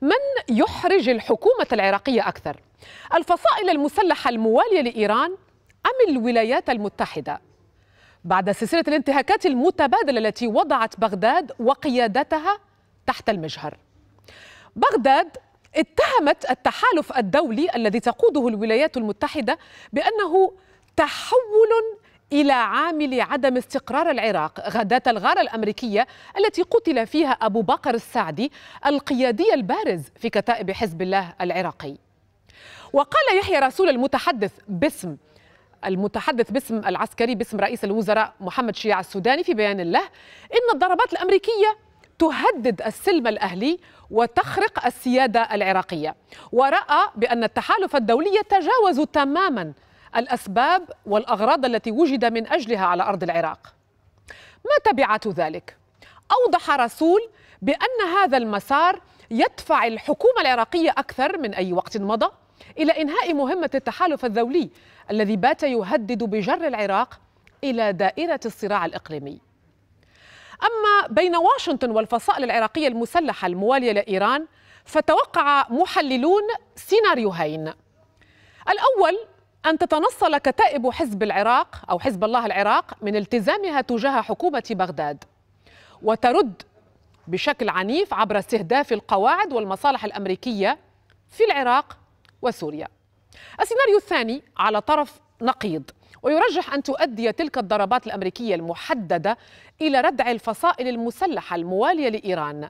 من يحرج الحكومة العراقية أكثر؟ الفصائل المسلحة الموالية لإيران أم الولايات المتحدة؟ بعد سلسلة الانتهاكات المتبادلة التي وضعت بغداد وقيادتها تحت المجهر. بغداد اتهمت التحالف الدولي الذي تقوده الولايات المتحدة بأنه تحول إلى عامل عدم استقرار العراق غداة الغارة الأمريكية التي قتل فيها أبو بكر السعدي القيادي البارز في كتائب حزب الله العراقي وقال يحيى رسول المتحدث باسم المتحدث باسم العسكري باسم رئيس الوزراء محمد شيع السوداني في بيان له إن الضربات الأمريكية تهدد السلم الأهلي وتخرق السيادة العراقية ورأى بأن التحالف الدولي يتجاوز تماما الأسباب والأغراض التي وجد من أجلها على أرض العراق ما تبعات ذلك؟ أوضح رسول بأن هذا المسار يدفع الحكومة العراقية أكثر من أي وقت مضى إلى إنهاء مهمة التحالف الدولي الذي بات يهدد بجر العراق إلى دائرة الصراع الإقليمي أما بين واشنطن والفصائل العراقية المسلحة الموالية لإيران فتوقع محللون سيناريوهين الأول أن تتنصل كتائب حزب العراق أو حزب الله العراق من التزامها تجاه حكومة بغداد وترد بشكل عنيف عبر استهداف القواعد والمصالح الأمريكية في العراق وسوريا السيناريو الثاني على طرف نقيض ويرجح أن تؤدي تلك الضربات الأمريكية المحددة إلى ردع الفصائل المسلحة الموالية لإيران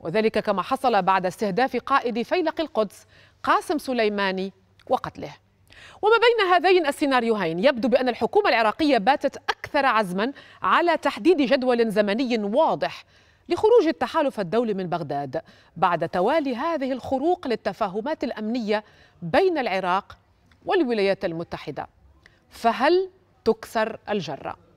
وذلك كما حصل بعد استهداف قائد فيلق القدس قاسم سليماني وقتله وما بين هذين السيناريوهين يبدو بأن الحكومة العراقية باتت أكثر عزما على تحديد جدول زمني واضح لخروج التحالف الدولي من بغداد بعد توالي هذه الخروق للتفاهمات الأمنية بين العراق والولايات المتحدة فهل تكسر الجره